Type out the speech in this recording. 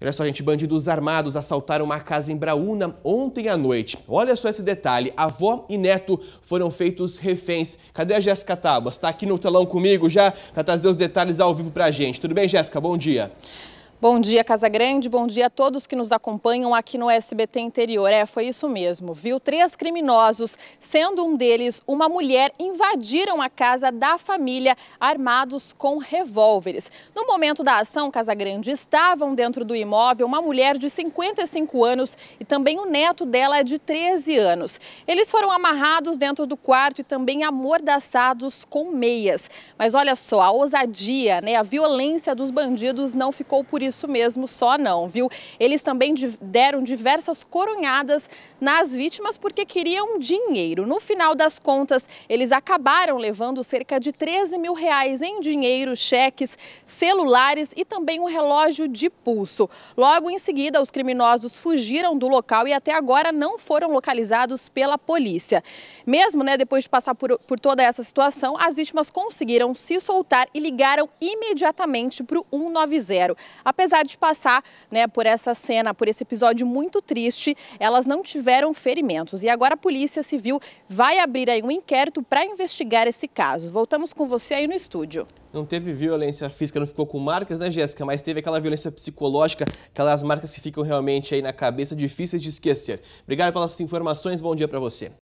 Olha só, gente, bandidos armados assaltaram uma casa em Braúna ontem à noite. Olha só esse detalhe, avó e neto foram feitos reféns. Cadê a Jéssica Tábuas? Está aqui no telão comigo já para trazer os detalhes ao vivo para a gente. Tudo bem, Jéssica? Bom dia. Bom dia, Casa Grande. Bom dia a todos que nos acompanham aqui no SBT Interior. É, foi isso mesmo, viu? Três criminosos, sendo um deles uma mulher, invadiram a casa da família armados com revólveres. No momento da ação, Casa Grande estavam dentro do imóvel uma mulher de 55 anos e também o neto dela é de 13 anos. Eles foram amarrados dentro do quarto e também amordaçados com meias. Mas olha só, a ousadia, né, a violência dos bandidos não ficou por isso isso mesmo só não, viu? Eles também deram diversas coronhadas nas vítimas porque queriam dinheiro. No final das contas, eles acabaram levando cerca de 13 mil reais em dinheiro, cheques, celulares e também um relógio de pulso. Logo em seguida, os criminosos fugiram do local e até agora não foram localizados pela polícia. Mesmo né, depois de passar por, por toda essa situação, as vítimas conseguiram se soltar e ligaram imediatamente para o 190. A apesar de passar né, por essa cena, por esse episódio muito triste, elas não tiveram ferimentos. E agora a Polícia Civil vai abrir aí um inquérito para investigar esse caso. Voltamos com você aí no estúdio. Não teve violência física, não ficou com marcas, né, Jéssica? Mas teve aquela violência psicológica, aquelas marcas que ficam realmente aí na cabeça, difíceis de esquecer. Obrigado pelas informações, bom dia para você.